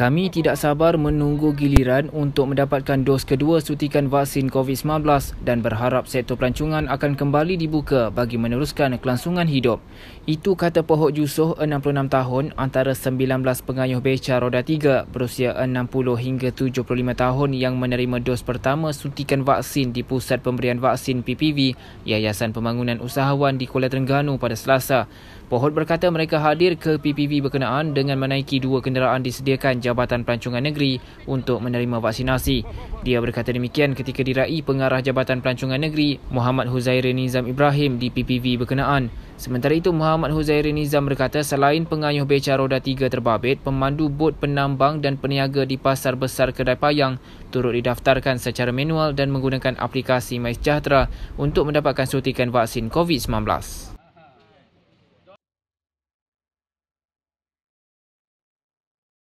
Kami tidak sabar menunggu giliran untuk mendapatkan dos kedua suntikan vaksin COVID-19 dan berharap sektor pelancongan akan kembali dibuka bagi meneruskan kelangsungan hidup. Itu kata Pohok Jusoh 66 tahun antara 19 pengayuh beca roda 3 berusia 60 hingga 75 tahun yang menerima dos pertama suntikan vaksin di Pusat Pemberian Vaksin PPV Yayasan Pembangunan Usahawan di Kuala Terengganu pada Selasa. Pohot berkata mereka hadir ke PPV berkenaan dengan menaiki dua kenderaan disediakan jauh Jabatan Pelancongan Negeri untuk menerima vaksinasi. Dia berkata demikian ketika dirai pengarah Jabatan Pelancongan Negeri Muhammad Huzairi Nizam Ibrahim di PPV berkenaan. Sementara itu Muhammad Huzairi Nizam berkata selain pengayuh beca roda tiga terbabit, pemandu bot penambang dan peniaga di pasar besar kedai payang turut didaftarkan secara manual dan menggunakan aplikasi MySejahtera untuk mendapatkan suntikan vaksin COVID-19.